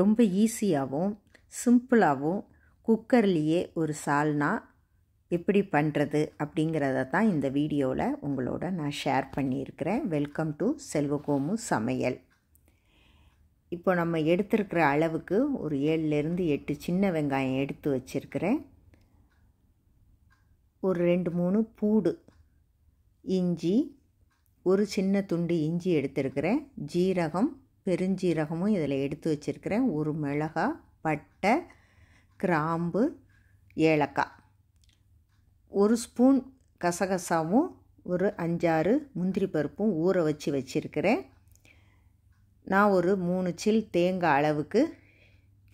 ரொம்ப ஈஸியாகவும் சிம்பிளாகவும் குக்கர்லேயே ஒரு சால்னா எப்படி பண்ணுறது அப்படிங்கிறத தான் இந்த வீடியோவில் உங்களோட நான் ஷேர் பண்ணியிருக்கிறேன் வெல்கம் டு செல்வகோமு சமையல் இப்போ நம்ம எடுத்திருக்கிற அளவுக்கு ஒரு ஏழுலேருந்து எட்டு சின்ன வெங்காயம் எடுத்து வச்சுருக்கிறேன் ஒரு ரெண்டு மூணு பூடு இஞ்சி ஒரு சின்ன துண்டு இஞ்சி எடுத்திருக்கிறேன் ஜீரகம் பெருஞ்சீரகமும் இதில் எடுத்து வச்சுருக்கிறேன் ஒரு மிளகா பட்டை கிராம்பு ஏலக்காய் ஒரு ஸ்பூன் கசகசாவும் ஒரு அஞ்சாறு முந்திரி பருப்பும் ஊற வச்சு வச்சுருக்கிறேன் நான் ஒரு மூணு சில் தேங்காய் அளவுக்கு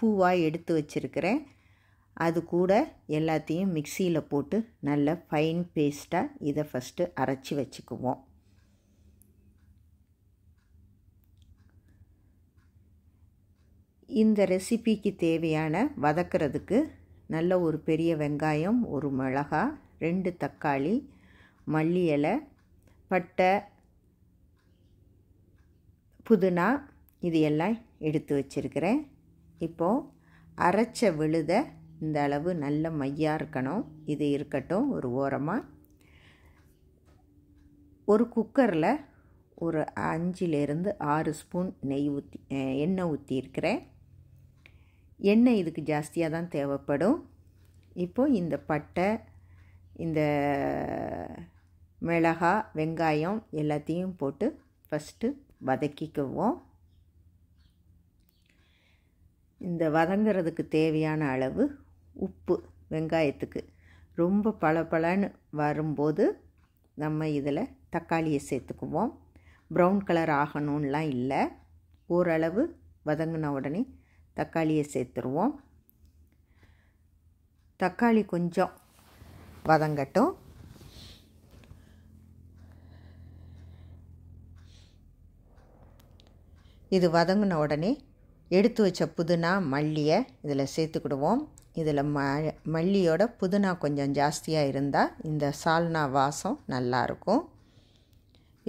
பூவாக எடுத்து வச்சுருக்கிறேன் அது கூட எல்லாத்தையும் மிக்சியில் போட்டு நல்ல ஃபைன் பேஸ்ட்டாக இதை ஃபஸ்ட்டு அரைச்சி வச்சுக்குவோம் இந்த ரெசிபிக்கு தேவையான வதக்கிறதுக்கு நல்ல ஒரு பெரிய வெங்காயம் ஒரு மிளகா ரெண்டு தக்காளி மல்லி இலை பட்டை புதினா இது எல்லாம் எடுத்து வச்சுருக்கிறேன் இப்போது அரைச்ச விழுத இந்த அளவு நல்ல மையாக இருக்கணும் இது இருக்கட்டும் ஒரு ஓரமாக ஒரு குக்கரில் ஒரு அஞ்சிலேருந்து ஆறு ஸ்பூன் நெய் ஊற்றி எண்ணெய் ஊற்றியிருக்கிறேன் எண்ணெய் இதுக்கு ஜாஸ்தியாக தான் தேவைப்படும் இப்போது இந்த பட்டை இந்த மிளகாய் வெங்காயம் எல்லாத்தையும் போட்டு ஃபஸ்ட்டு வதக்கிக்குவோம் இந்த வதங்கிறதுக்கு தேவையான அளவு உப்பு வெங்காயத்துக்கு ரொம்ப பளபளன்னு வரும்போது நம்ம இதில் தக்காளியை சேர்த்துக்குவோம் ப்ரௌன் கலர் ஆகணும்லாம் இல்லை ஓரளவு வதங்கின உடனே தக்காளியை சேர்த்துருவோம் தக்காளி கொஞ்சம் வதங்கட்டும் இது வதங்கின உடனே எடுத்து வச்ச புதினா மல்லியை இதில் சேர்த்துக்கிடுவோம் இதில் ம மல்லியோட புதினா கொஞ்சம் ஜாஸ்தியாக இருந்தால் இந்த சால்னா வாசம் நல்லாயிருக்கும்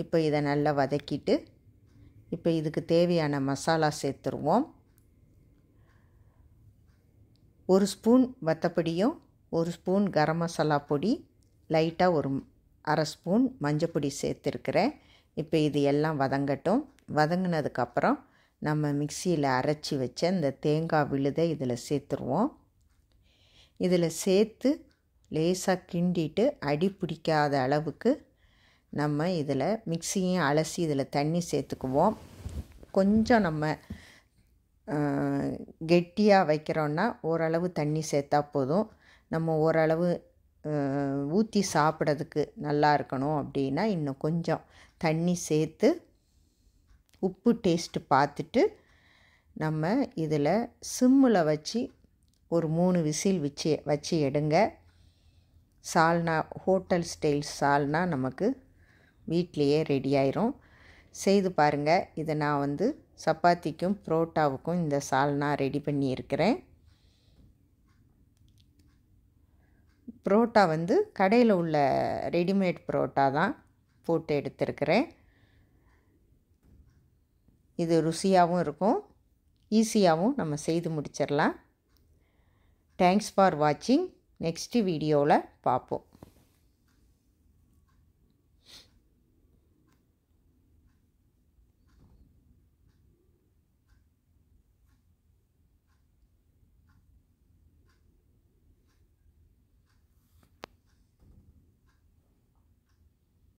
இப்போ இதை நல்லா வதக்கிட்டு இப்போ இதுக்கு தேவையான மசாலா சேர்த்துருவோம் ஒரு ஸ்பூன் வத்தப்பொடியும் ஒரு ஸ்பூன் கரம் மசாலா பொடி லைட்டாக ஒரு அரை ஸ்பூன் மஞ்சப்பொடி சேர்த்துருக்குறேன் இப்போ இது எல்லாம் வதங்கட்டும் வதங்கினதுக்கப்புறம் நம்ம மிக்சியில் அரைச்சி வச்ச இந்த தேங்காய் விழுதை இதில் சேர்த்துருவோம் இதில் சேர்த்து லேசாக கிண்டிட்டு அடி பிடிக்காத அளவுக்கு நம்ம இதில் மிக்சியும் அலசி இதில் தண்ணி சேர்த்துக்குவோம் கொஞ்சம் நம்ம கெட்டியாக வைக்கிறோன்னா ஓரளவு தண்ணி சேர்த்தா போதும் நம்ம ஓரளவு ஊற்றி சாப்பிட்றதுக்கு நல்லா இருக்கணும் அப்படின்னா இன்னும் கொஞ்சம் தண்ணி சேர்த்து உப்பு டேஸ்ட்டு பார்த்துட்டு நம்ம இதில் சிம்மில் வச்சு ஒரு மூணு விசில் வச்சு வச்சு எடுங்க சால்னா ஹோட்டல் ஸ்டைல் சால்னா நமக்கு வீட்லேயே ரெடி ஆயிரும் செய்து பாருங்கள் இதை நான் வந்து சப்பாத்திக்கும் புரோட்டாவுக்கும் இந்த சால்னா ரெடி பண்ணியிருக்கிறேன் புரோட்டா வந்து கடையில் உள்ள ரெடிமேட் புரோட்டா தான் போட்டு எடுத்திருக்கிறேன் இது ருசியாகவும் இருக்கும் ஈஸியாகவும் நம்ம செய்து முடிச்சிடலாம் தேங்க்ஸ் ஃபார் வாட்சிங் நெக்ஸ்ட்டு வீடியோவில் பார்ப்போம்